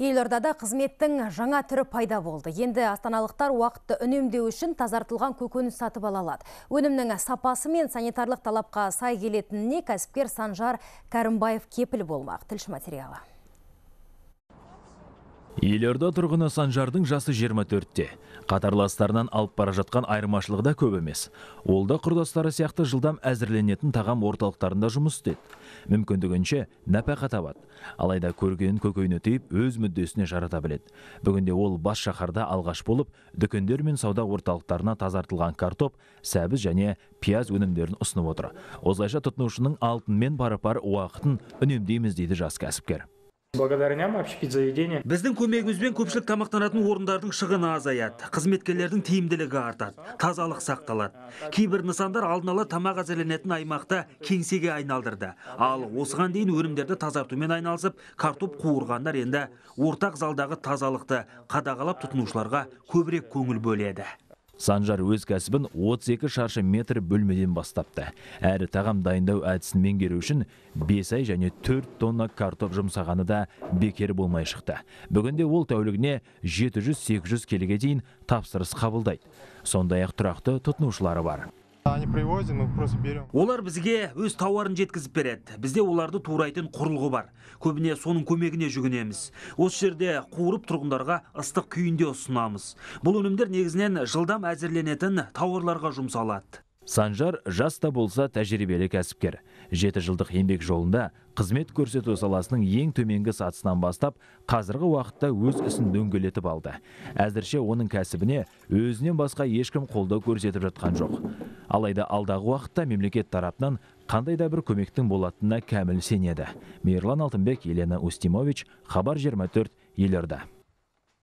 Елордада қызметтің жаңа түрі пайда болды. Енді астаналықтар уақытты үнемдеу үшін тазартылған көкөніс сатып ала алады. Өнімнің сапасы мен санитарлық талапқа сай келетініне кәсіпкер Санжар Кәрімбаев кепіл болмақ. Тілші материалы елорда тұрғыны санжардың жасы 24-те қатарластарынан алып бара жатқан айырмашылығы да көп емес ол да құрдастары сияқты жылдам әзірленетін тағам орталықтарында жұмыс істейді. мүмкіндігінше нәпақа табады алайда көргенін көкейіне түйіп өз мүддесіне жарата біледі бүгінде ол бас шаһарда алғаш болып дүкендер мен сауда орталықтарына тазартылған картоп сәбіз және пияз өнімдерін ұсынып отыр осылайша тұтынушының алтынмен барапар пар уақытын үнемдейміз дейді жас кәсіпкер біздің көмегімізбен көпшілік тамақтанатын орындардың шығыны азаяды қызметкерлердің тиімділігі артады тазалық сақталады кейбір нысандар алдын ала тамақ әзірленетін аймақта кеңсеге айналдырды ал осыған дейін өнімдерді тазартумен айналысып картоп қуырғандар енді ортақ залдағы тазалықты қадағалап тұтынушыларға көбірек көңіл бөледі санжар өз кәсібін 32 шаршы метр бөлмеден бастапты әрі тағам дайындау әдісін керу үшін 5 ай және 4 тонна картоп жұмсағаны да бекер болмай шықты бүгінде ол тәулігіне 700-800 келіге дейін тапсырыс қабылдайды сондай ақ тұрақты тұтынушылары бар олар бізге өз тауарын жеткізіп береді бізде оларды турайтын құрылғы бар көбіне соның көмегіне жүгінеміз осы жерде қуырып тұрғындарға ыстық күйінде ұсынамыз бұл өнімдер негізінен жылдам әзірленетін тауарларға жұмсалады санжар жаста болса тәжірибелі кәсіпкер жеті жылдық еңбек жолында қызмет көрсету саласының ең төменгі сатысынан бастап қазіргі уақытта өз ісін дөңгелетіп алды әзірше оның кәсібіне өзінен басқа ешкім қолда көрсетіп жатқан жоқ алайда алдағы уақытта мемлекет тарапынан қандай да бір көмектің болатынына кәміл сенеді мейірлан алтынбек елена устимович хабар 24 елорда